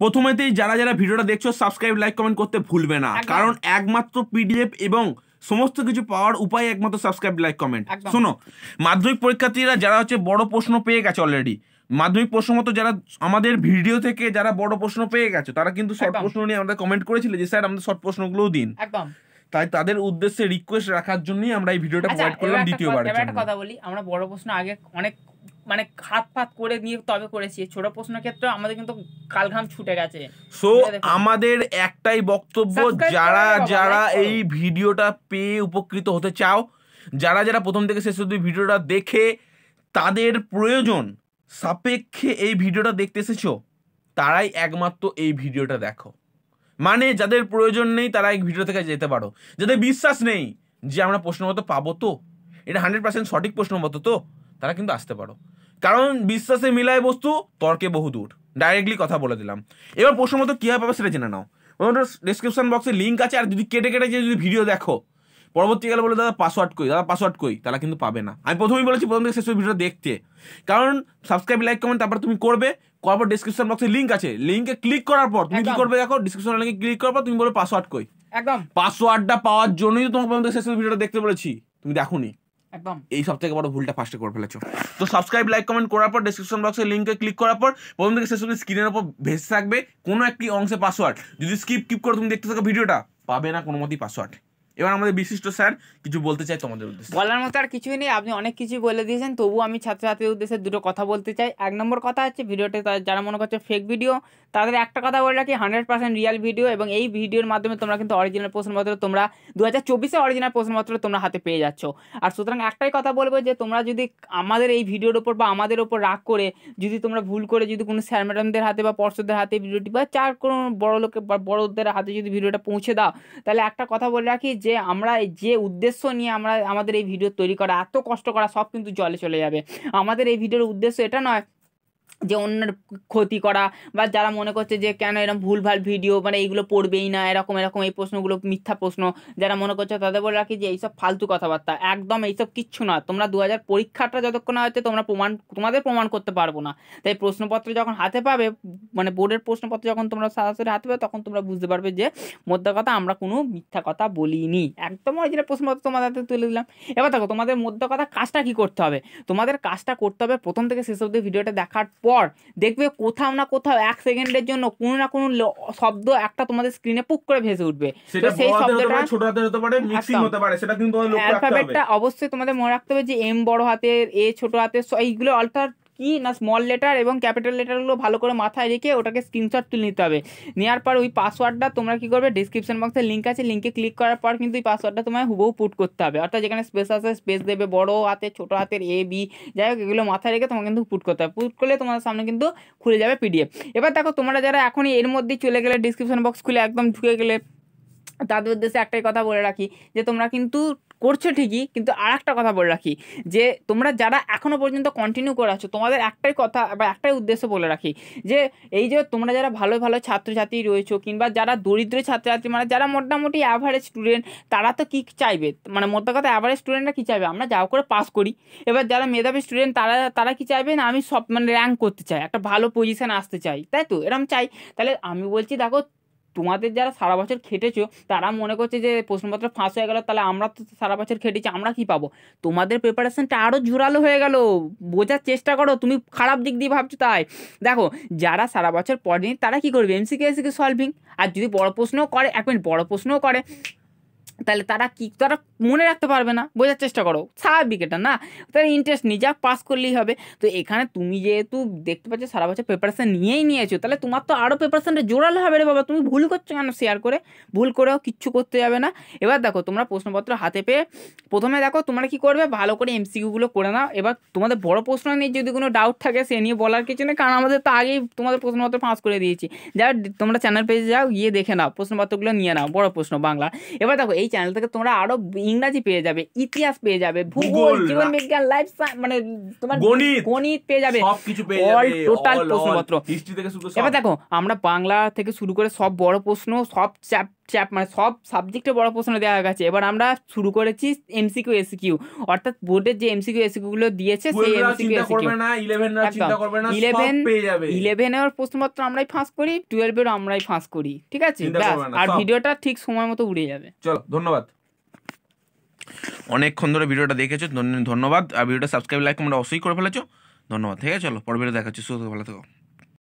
প্রথমেতেই যারা যারা ভিডিওটা দেখছো সাবস্ক্রাইব লাইক কমেন্ট করতে ভুলবে না কারণ একমাত্র পিডিএফ এবং সমস্ত কিছু পাওয়ার উপায় একমাত্র সাবস্ক্রাইব লাইক কমেন্ট শোনো মাধ্যমিক পরীক্ষার্থীরা যারা হচ্ছে বড় প্রশ্ন পেয়ে গেছে অলরেডি মাধ্যমিক প্রশ্ন মতো যারা আমাদের ভিডিও থেকে যারা বড় প্রশ্ন পেয়ে গেছে তারা কিন্তু শর্ট প্রশ্ন নিয়ে আমাদের কমেন্ট করেছিল যে স্যার আমাদের শর্ট প্রশ্নগুলোও দিন একদম তাই তাদের উদ্দেশ্যে রিকোয়েস্ট রাখার জন্যই আমরা এই ভিডিওটা প্রোভাইড আচ্ছা, করলাম দ্বিতীয়বার একটা কথা বলি আমরা বড় প্রশ্ন আগে অনেক মানে হাত ফাত করে নিয়ে তবে করেছি ছোট প্রশ্নের ক্ষেত্রে আমাদের কিন্তু কালঘাম ছুটে গেছে সো আমাদের একটাই বক্তব্য যারা যারা এই ভিডিওটা পেয়ে উপকৃত হতে চাও যারা যারা প্রথম থেকে শেষ অবধি ভিডিওটা দেখে তাদের প্রয়োজন সাপেক্ষে এই ভিডিওটা দেখতে এসেছো তারাই একমাত্র এই ভিডিওটা দেখো মানে যাদের প্রয়োজন নেই তারা এই ভিডিও থেকে যেতে পারো যাদের বিশ্বাস নেই যে আমরা প্রশ্নমতো পাবো তো এটা হান্ড্রেড পার্সেন্ট সঠিক প্রশ্নমতো তো তারা কিন্তু আসতে পারো কারণ বিশ্বাসে মিলায় বস্তু তর্কে বহুদূর ডাইরেক্টলি কথা বলে দিলাম এবার প্রশ্ন মতো কীভাবে পাবে সেটা জেনে নাও ওনার ডিসক্রিপশন বক্সে লিঙ্ক আছে আর যদি কেটে কেটে যদি ভিডিও দেখো পরবর্তীকালে বলে দাদা পাসওয়ার্ড কই দাদা পাসওয়ার্ড কই তারা কিন্তু পাবে না আমি প্রথমেই বলেছি প্রথম থেকে শেষ ভিডিও দেখতে কারণ সাবস্ক্রাইব লাইক কমেন্ট তারপর তুমি করবে করার পর ডিসক্রিপশন বক্সে লিঙ্ক আছে লিঙ্কে ক্লিক করার পর তুমি কি করবে দেখো ডিসক্রিপশন লিঙ্কে ক্লিক করার পর তুমি বলবে পাসওয়ার্ড কই একদম পাসওয়ার্ডটা পাওয়ার জন্যই তোমাকে প্রথম থেকে শেষ ভিডিওটা দেখতে বলেছি তুমি দেখো একদম এই সব থেকে বড় ভুলটা ফার্স্টে করে ফেলেছো তো সাবস্ক্রাইব লাইক কমেন্ট করার পর ডিসক্রিপশন বক্সে লিঙ্কে ক্লিক করার পর প্রথম থেকে শেষ অব্দি স্ক্রিনের উপর ভেসে থাকবে কোনো একটি অংশে পাসওয়ার্ড যদি স্কিপ কিপ করে তুমি দেখতে থাকো ভিডিওটা পাবে না কোনো মতেই পাসওয়ার্ড এবার আমাদের বিশিষ্ট স্যার কিছু বলতে চাই তোমাদের উদ্দেশ্যে বলার মতো আর কিছুই নেই আপনি অনেক কিছুই বলে দিয়েছেন তবু আমি ছাত্রছাত্রীদের উদ্দেশ্যে দুটো কথা বলতে চাই এক নম্বর কথা হচ্ছে ভিডিওতে যারা মনে করছে ফেক ভিডিও তাদের একটা কথা বলে রাখি হান্ড্রেড পার্সেন্ট রিয়াল ভিডিও এবং এই ভিডিওর মাধ্যমে তোমরা কিন্তু অরিজিনাল প্রশ্নপত্র তোমরা দু হাজার চব্বিশে অরিজিনাল প্রশ্নপত্র তোমরা হাতে পেয়ে যাচ্ছ আর সুতরাং একটাই কথা বলবো যে তোমরা যদি আমাদের এই ভিডিওর ওপর বা আমাদের ওপর রাগ করে যদি তোমরা ভুল করে যদি কোনো স্যার ম্যাডামদের হাতে বা পর্ষদের হাতে ভিডিওটি বা চার কোনো বড় বা বড়দের হাতে যদি ভিডিওটা পৌঁছে দাও তাহলে একটা কথা বলে রাখি যে আমরা যে উদ্দেশ্য নিয়ে আমরা আমাদের এই ভিডিও তৈরি করা এত কষ্ট করা সব কিন্তু জলে চলে যাবে আমাদের এই ভিডিওর উদ্দেশ্য এটা নয় যে অন্যের ক্ষতি করা বা যারা মনে করছে যে কেন এরকম ভুলভাল ভিডিও মানে এইগুলো পড়বেই না এরকম এরকম এই প্রশ্নগুলো মিথ্যা প্রশ্ন যারা মনে করছে তাদের বলে রাখি যে এইসব ফালতু কথাবার্তা একদম এইসব কিচ্ছু না তোমরা দু হাজার পরীক্ষাটা যতক্ষণ না হচ্ছে তোমরা প্রমাণ তোমাদের প্রমাণ করতে পারবো না তাই প্রশ্নপত্র যখন হাতে পাবে মানে বোর্ডের প্রশ্নপত্র যখন তোমরা সরাসরি হাতে পাবে তখন তোমরা বুঝতে পারবে যে মধ্যে কথা আমরা কোনো মিথ্যা কথা বলিনি একদম ওই যেটা প্রশ্নপত্র তোমাদের হাতে তুলে দিলাম এবার দেখো তোমাদের মধ্যে কথা কাজটা কী করতে হবে তোমাদের কাজটা করতে হবে প্রথম থেকে শেষ অব্দি ভিডিওটা দেখার পর পর দেখবে কোথাও না কোথাও এক সেকেন্ডের জন্য কোনো না কোনো শব্দ একটা তোমাদের স্ক্রিনে পুক করে ভেসে উঠবে সেই শব্দটা ছোট হাতের হতে পারে মিক্সিং হতে পারে সেটা কিন্তু অবশ্যই তোমাদের মনে রাখতে হবে যে এম বড় হাতের এ ছোট হাতের এইগুলো অল্টার কি না স্মল লেটার এবং ক্যাপিটাল লেটারগুলো ভালো করে মাথায় রেখে ওটাকে স্ক্রিনশট তুলে নিতে হবে নেওয়ার পর ওই পাসওয়ার্ডটা তোমরা কি করবে ডিসক্রিপশন বক্সে লিঙ্ক আছে লিঙ্কে ক্লিক করার পর কিন্তু ওই পাসওয়ার্ডটা তোমায় হুবহু পুট করতে হবে অর্থাৎ যেখানে স্পেস আছে স্পেস দেবে বড় হাতে ছোটো হাতের এ বি যাই হোক এগুলো মাথায় রেখে তোমাকে কিন্তু পুট করতে হবে পুট করলে তোমার সামনে কিন্তু খুলে যাবে পিডিএফ এবার দেখো তোমরা যারা এখনই এর মধ্যেই চলে গেলে ডিসক্রিপশন বক্স খুলে একদম ঢুকে গেলে তাদের উদ্দেশ্যে একটাই কথা বলে রাখি যে তোমরা কিন্তু করছো ঠিকই কিন্তু আর একটা কথা বলে রাখি যে তোমরা যারা এখনও পর্যন্ত কন্টিনিউ করে আছো তোমাদের একটাই কথা বা একটাই উদ্দেশ্য বলে রাখি যে এই যে তোমরা যারা ভালো ভালো ছাত্রছাত্রী রয়েছো কিংবা যারা দরিদ্র ছাত্রছাত্রী মানে যারা মোটামুটি অ্যাভারেজ স্টুডেন্ট তারা তো কী চাইবে মানে মোদ্দা কথা অ্যাভারেজ স্টুডেন্টরা কী চাইবে আমরা যাও করে পাস করি এবার যারা মেধাবী স্টুডেন্ট তারা তারা কী চাইবে না আমি সব মানে র্যাঙ্ক করতে চাই একটা ভালো পজিশানে আসতে চাই তাই তো এরকম চাই তাহলে আমি বলছি দেখো তোমাদের যারা সারা বছর খেটেছো তারা মনে করছে যে প্রশ্নপত্র ফাঁস হয়ে গেলো তাহলে আমরা তো সারা বছর খেটেছি আমরা কি পাবো তোমাদের প্রিপারেশনটা আরও জোরালো হয়ে গেল বোঝার চেষ্টা করো তুমি খারাপ দিক দিয়ে ভাবছো তাই দেখো যারা সারা বছর পড়েনি তারা কি করবে এমসিকে কে সলভিং আর যদি বড় প্রশ্নও করে এক মিনিট বড় প্রশ্নও করে তাহলে তারা কি তারা মনে রাখতে পারবে না বোঝার চেষ্টা করো স্বাভাবিক এটা না তাহলে ইন্টারেস্ট নিয়ে যাক পাস করলেই হবে তো এখানে তুমি যেহেতু দেখতে পাচ্ছ সারা বছর প্রিপারেশান নিয়েই নিয়েছো তাহলে তোমার তো আরও প্রিপারেশানটা জোরালো হবে রে বাবা তুমি ভুল করছো কেন শেয়ার করে ভুল করেও কিচ্ছু করতে যাবে না এবার দেখো তোমরা প্রশ্নপত্র হাতে পেয়ে প্রথমে দেখো তোমরা কি করবে ভালো করে এমসিকিউগুলো করে নাও এবার তোমাদের বড় প্রশ্ন নিয়ে যদি কোনো ডাউট থাকে সে নিয়ে বলার কিছু নেই কারণ আমাদের তো আগেই তোমাদের প্রশ্নপত্র পাস করে দিয়েছি যা তোমরা চ্যানেল পেজে যাও গিয়ে দেখে নাও প্রশ্নপত্রগুলো নিয়ে নাও বড় প্রশ্ন বাংলা এবার দেখো এই চ্যানেল থেকে তোমরা আরো ইংরাজি পেয়ে যাবে ইতিহাস পেয়ে যাবে ভূগোল জীবন বিজ্ঞান লাইফ মানে তোমার গণিত গণিত পেয়ে যাবে সবকিছু পেয়ে যাবে টোটাল প্রশ্নপত্র হিস্ট্রি থেকে শুরু এবার দেখো আমরা বাংলা থেকে শুরু করে সব বড় প্রশ্ন সব চ্যাপ মানে সব সাবজেক্টে বড় প্রশ্ন দেওয়া গেছে এবার আমরা শুরু করেছি এমসিকিউ কিউ অর্থাৎ বোর্ডের যে এমসিকিউ এসিকিউ গুলো দিয়েছে সেই এমসিকিউ ইলেভেন ইলেভেনের প্রশ্নপত্র আমরাই ফাঁস করি টুয়েলভের আমরাই ফাঁস করি ঠিক আছে আর ভিডিওটা ঠিক সময় মতো উড়ে যাবে চলো ধন্যবাদ অনেকক্ষণ ধরে ভিডিওটা দেখেছো ধন্যবাদ আর ভিডিওটা সাবস্ক্রাইব লাইক তোমরা অবশ্যই করে ফেলেছো ধন্যবাদ ঠিক আছে চলো পরের ভিডিও দেখাচ্ছি সুস্থ ভালো থেকো